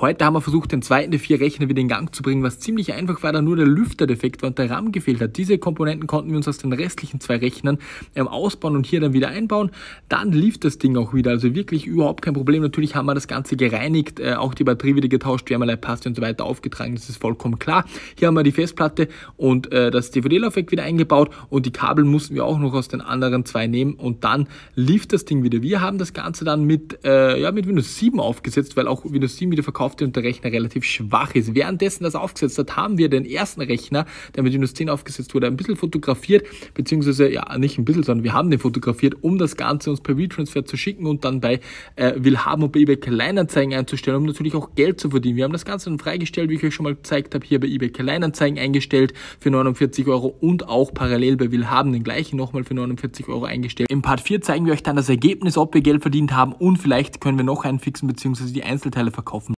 Heute haben wir versucht, den zweiten der vier Rechner wieder in Gang zu bringen, was ziemlich einfach war, da nur der Lüfter defekt war und der RAM gefehlt hat. Diese Komponenten konnten wir uns aus den restlichen zwei Rechnern ähm, ausbauen und hier dann wieder einbauen. Dann lief das Ding auch wieder, also wirklich überhaupt kein Problem. Natürlich haben wir das Ganze gereinigt, äh, auch die Batterie wieder getauscht, Wärmeleipaste und so weiter aufgetragen, das ist vollkommen klar. Hier haben wir die Festplatte und äh, das DVD-Laufwerk wieder eingebaut und die Kabel mussten wir auch noch aus den anderen zwei nehmen und dann lief das Ding wieder. Wir haben das Ganze dann mit, äh, ja, mit Windows 7 aufgesetzt, weil auch Windows 7 wieder verkauft gekauft und der Rechner relativ schwach ist. Währenddessen das aufgesetzt hat, haben wir den ersten Rechner, der mit Windows 10 aufgesetzt wurde, ein bisschen fotografiert, beziehungsweise, ja, nicht ein bisschen, sondern wir haben den fotografiert, um das Ganze uns per WeTransfer zu schicken und dann bei äh, Willhaben und bei eBay Kleinanzeigen einzustellen, um natürlich auch Geld zu verdienen. Wir haben das Ganze dann freigestellt, wie ich euch schon mal gezeigt habe, hier bei eBay Kleinanzeigen eingestellt für 49 Euro und auch parallel bei Willhaben den gleichen nochmal für 49 Euro eingestellt. Im Part 4 zeigen wir euch dann das Ergebnis, ob wir Geld verdient haben und vielleicht können wir noch einen fixen bzw. die Einzelteile verkaufen.